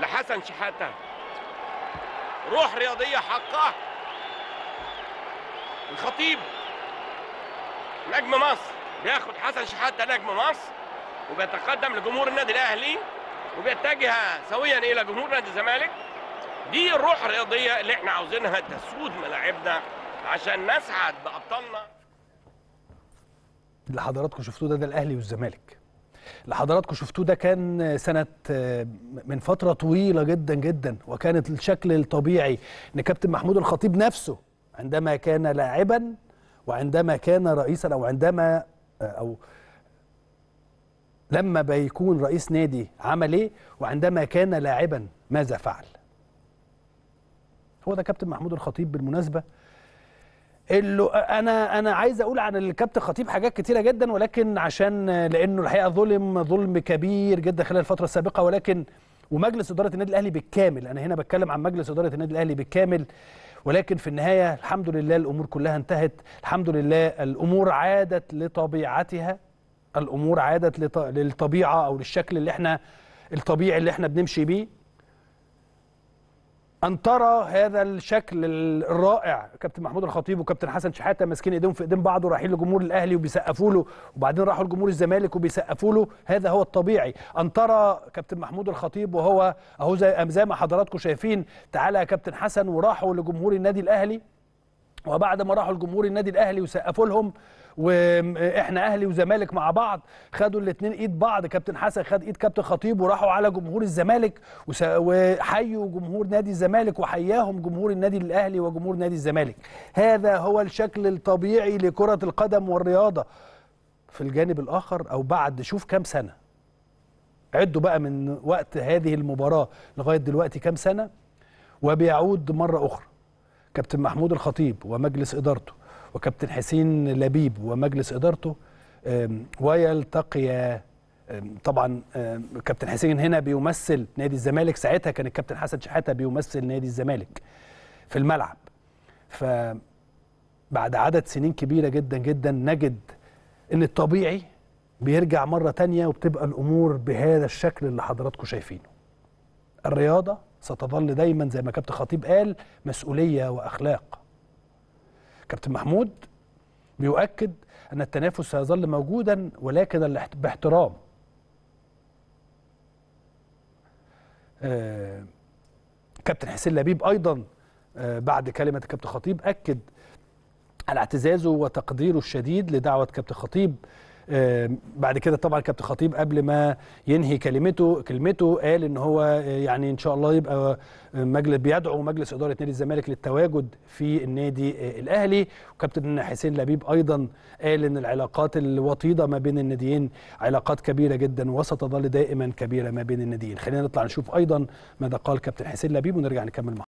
لحسن شحاته روح رياضيه حقه الخطيب نجم مصر بياخد حسن شحاته نجم مصر وبيتقدم لجمهور النادي الاهلي وبيتجه سويا الى جمهور نادي الزمالك دي الروح الرياضيه اللي احنا عاوزينها تسود ملاعبنا عشان نسعد بابطالنا اللي حضراتكم شفتوه ده ده الاهلي والزمالك اللي حضراتكم شفتوه ده كان سنه آه، من فتره طويله جدا جدا وكانت الشكل الطبيعي ان كابتن محمود الخطيب نفسه عندما كان لاعبا وعندما كان رئيسا او عندما آه، او لما بيكون رئيس نادي عمل ايه وعندما كان لاعبا ماذا فعل هو ده كابتن محمود الخطيب بالمناسبه اللي انا انا عايز اقول عن الكابتن خطيب حاجات كتيره جدا ولكن عشان لانه الحقيقه ظلم ظلم كبير جدا خلال الفتره السابقه ولكن ومجلس اداره النادي الاهلي بالكامل انا هنا بتكلم عن مجلس اداره النادي الاهلي بالكامل ولكن في النهايه الحمد لله الامور كلها انتهت الحمد لله الامور عادت لطبيعتها الامور عادت للطبيعه او للشكل اللي احنا الطبيعي اللي احنا بنمشي بيه ان ترى هذا الشكل الرائع كابتن محمود الخطيب وكابتن حسن شحاته ماسكين ايديهم في ايدين بعض ورايحين لجمهور الاهلي وبيسقفوا له وبعدين راحوا لجمهور الزمالك وبيسقفوا له هذا هو الطبيعي ان ترى كابتن محمود الخطيب وهو اهو زي ما حضراتكم شايفين تعالى يا كابتن حسن وراحوا لجمهور النادي الاهلي وبعد ما راحوا الجمهور النادي الاهلي وسقفوا لهم واحنا اهلي وزمالك مع بعض خدوا الاثنين ايد بعض كابتن حسن خد ايد كابتن خطيب وراحوا على جمهور الزمالك وحيوا جمهور نادي الزمالك وحياهم جمهور النادي الاهلي وجمهور نادي الزمالك هذا هو الشكل الطبيعي لكره القدم والرياضه في الجانب الاخر او بعد شوف كام سنه عدوا بقى من وقت هذه المباراه لغايه دلوقتي كام سنه وبيعود مره اخرى كابتن محمود الخطيب ومجلس إدارته وكابتن حسين لبيب ومجلس إدارته ويلتقي طبعا كابتن حسين هنا بيمثل نادي الزمالك ساعتها كان الكابتن حسن شحاته بيمثل نادي الزمالك في الملعب فبعد عدد سنين كبيره جدا جدا نجد ان الطبيعي بيرجع مره تانية وبتبقى الامور بهذا الشكل اللي حضراتكم شايفينه الرياضه ستظل دايما زي ما كابتن خطيب قال مسؤوليه واخلاق كابتن محمود بيؤكد ان التنافس سيظل موجودا ولكن باحترام آه، كابتن حسين لبيب ايضا آه، بعد كلمه كابتن خطيب اكد على اعتزازه وتقديره الشديد لدعوه كابتن خطيب بعد كده طبعا كابتن خطيب قبل ما ينهي كلمته كلمته قال ان هو آه، يعني ان شاء الله يبقى آه، مجلس بيدعو مجلس اداره نادي الزمالك للتواجد في النادي آه، الاهلي وكابتن حسين لبيب ايضا قال ان العلاقات الوطيده ما بين الناديين علاقات كبيره جدا وستظل دائما كبيره ما بين الناديين خلينا نطلع نشوف ايضا ماذا قال كابتن حسين لبيب ونرجع نكمل معه